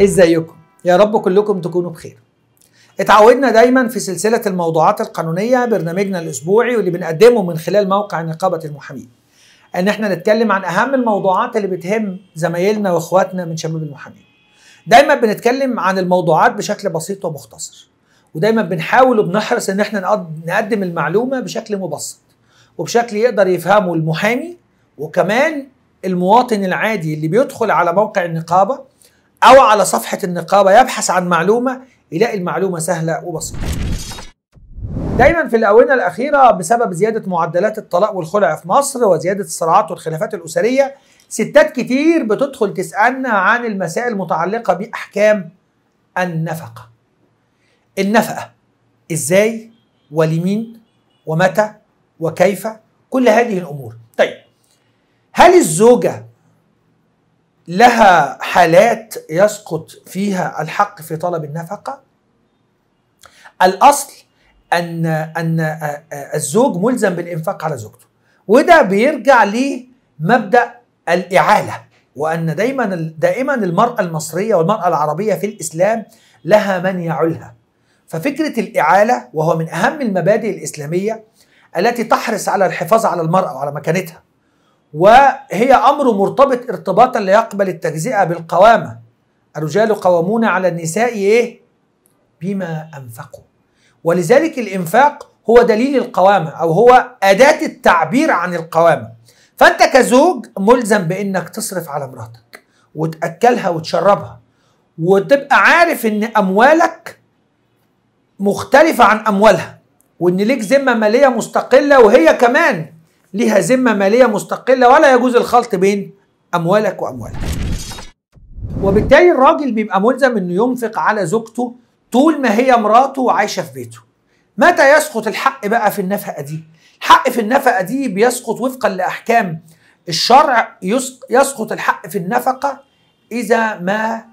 ازيكم يا رب كلكم تكونوا بخير اتعودنا دايما في سلسلة الموضوعات القانونية برنامجنا الأسبوعي واللي بنقدمه من خلال موقع نقابة المحامين ان احنا نتكلم عن اهم الموضوعات اللي بتهم زمايلنا واخواتنا من شباب المحامين دايما بنتكلم عن الموضوعات بشكل بسيط ومختصر ودايما بنحاول وبنحرص ان احنا نقدم المعلومة بشكل مبسط وبشكل يقدر يفهمه المحامي وكمان المواطن العادي اللي بيدخل على موقع النقابة أو على صفحة النقابة يبحث عن معلومة يلاقي المعلومة سهلة وبسيطة دايما في الآونة الأخيرة بسبب زيادة معدلات الطلاق والخلع في مصر وزيادة الصراعات والخلافات الأسرية ستات كتير بتدخل تسألنا عن المسائل المتعلقة بأحكام النفقة النفقة إزاي ولمين ومتى وكيف كل هذه الأمور طيب هل الزوجة لها حالات يسقط فيها الحق في طلب النفقه الاصل ان ان الزوج ملزم بالانفاق على زوجته وده بيرجع لمبدا الاعاله وان دايما دائما المراه المصريه والمراه العربيه في الاسلام لها من يعلها ففكره الاعاله وهو من اهم المبادئ الاسلاميه التي تحرص على الحفاظ على المراه وعلى مكانتها وهي أمر مرتبط ارتباطا لا يقبل التجزئة بالقوامة الرجال قوامون على النساء إيه؟ بما أنفقوا ولذلك الإنفاق هو دليل القوامة أو هو أداة التعبير عن القوامة فأنت كزوج ملزم بإنك تصرف على مراتك وتأكلها وتشربها وتبقى عارف إن أموالك مختلفة عن أموالها وإن ليك ذمة مالية مستقلة وهي كمان ليها ذمة مالية مستقلة ولا يجوز الخلط بين أموالك وأموالها وبالتالي الراجل بيبقى ملزم انه ينفق على زوجته طول ما هي مراته وعايشة في بيته متى يسقط الحق بقى في النفقة دي؟ الحق في النفقة دي بيسقط وفقا لأحكام الشرع يسقط الحق في النفقة إذا ما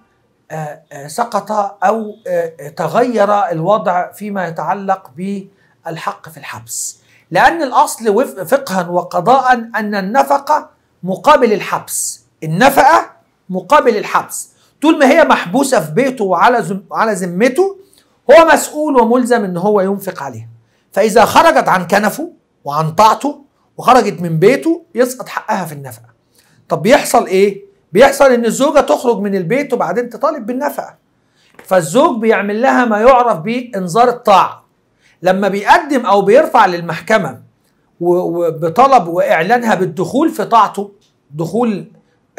آه، آه، سقط أو آه، تغير الوضع فيما يتعلق بالحق في الحبس لأن الأصل فقها وقضاء أن النفقة مقابل الحبس النفقة مقابل الحبس طول ما هي محبوسة في بيته وعلى زم... على ذمته هو مسؤول وملزم ان هو ينفق عليها فإذا خرجت عن كنفه وعن طاعته وخرجت من بيته يسقط حقها في النفقة طب بيحصل ايه؟ بيحصل ان الزوجة تخرج من البيت وبعدين تطالب بالنفقة فالزوج بيعمل لها ما يعرف بانذار الطاعة لما بيقدم او بيرفع للمحكمه بطلب واعلانها بالدخول في طاعته دخول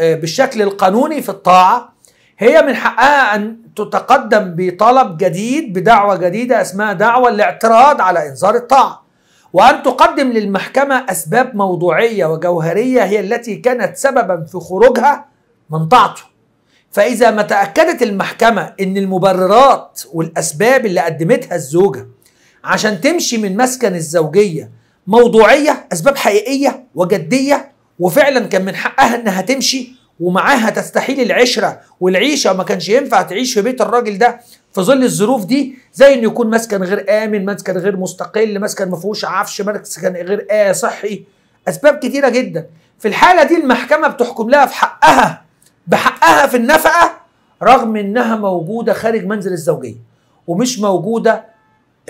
آه، بالشكل القانوني في الطاعه هي من حقها ان تتقدم بطلب جديد بدعوه جديده اسمها دعوه الاعتراض على انذار الطاعه وان تقدم للمحكمه اسباب موضوعيه وجوهريه هي التي كانت سببا في خروجها من طاعته فاذا ما تاكدت المحكمه ان المبررات والاسباب اللي قدمتها الزوجه عشان تمشي من مسكن الزوجيه موضوعيه اسباب حقيقيه وجديه وفعلا كان من حقها انها تمشي ومعاها تستحيل العشره والعيشه وما كانش ينفع تعيش في بيت الراجل ده في ظل الظروف دي زي انه يكون مسكن غير امن مسكن غير مستقل مسكن ما فيهوش عفش مسكن غير آه صحي اسباب كتيره جدا في الحاله دي المحكمه بتحكم لها في حقها بحقها في النفقه رغم انها موجوده خارج منزل الزوجيه ومش موجوده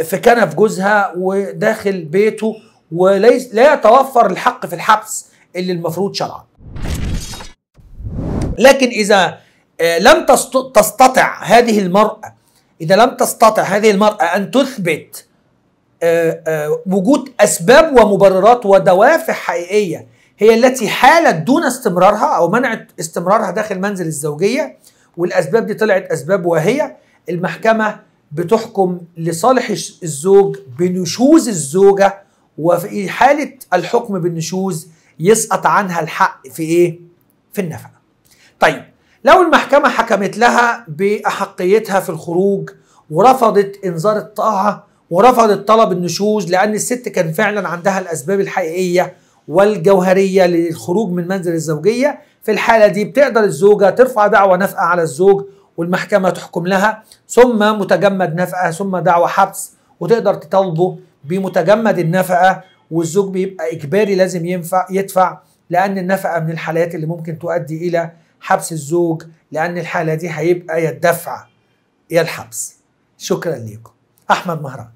في كنف جوزها وداخل بيته وليس لا يتوفر الحق في الحبس اللي المفروض شرعا لكن اذا آه، لم تستطع هذه المراه اذا لم تستطع هذه المراه ان تثبت آه، آه، وجود اسباب ومبررات ودوافع حقيقيه هي التي حالت دون استمرارها او منعت استمرارها داخل منزل الزوجيه والاسباب دي طلعت اسباب واهيه المحكمه بتحكم لصالح الزوج بنشوز الزوجة وفي حالة الحكم بالنشوز يسقط عنها الحق في إيه؟ في النفقة طيب لو المحكمة حكمت لها بأحقيتها في الخروج ورفضت إنذار الطاعة ورفضت طلب النشوز لأن الست كان فعلا عندها الأسباب الحقيقية والجوهرية للخروج من منزل الزوجية في الحالة دي بتقدر الزوجة ترفع دعوة نفقة على الزوج والمحكمة تحكم لها ثم متجمد نفقة ثم دعوة حبس وتقدر تطالبه بمتجمد النفقة والزوج بيبقى إجباري لازم ينفع يدفع لأن النفقة من الحالات اللي ممكن تؤدي إلى حبس الزوج لأن الحالة دي هيبقى يا الدفع يا الحبس شكرا ليكم أحمد مهران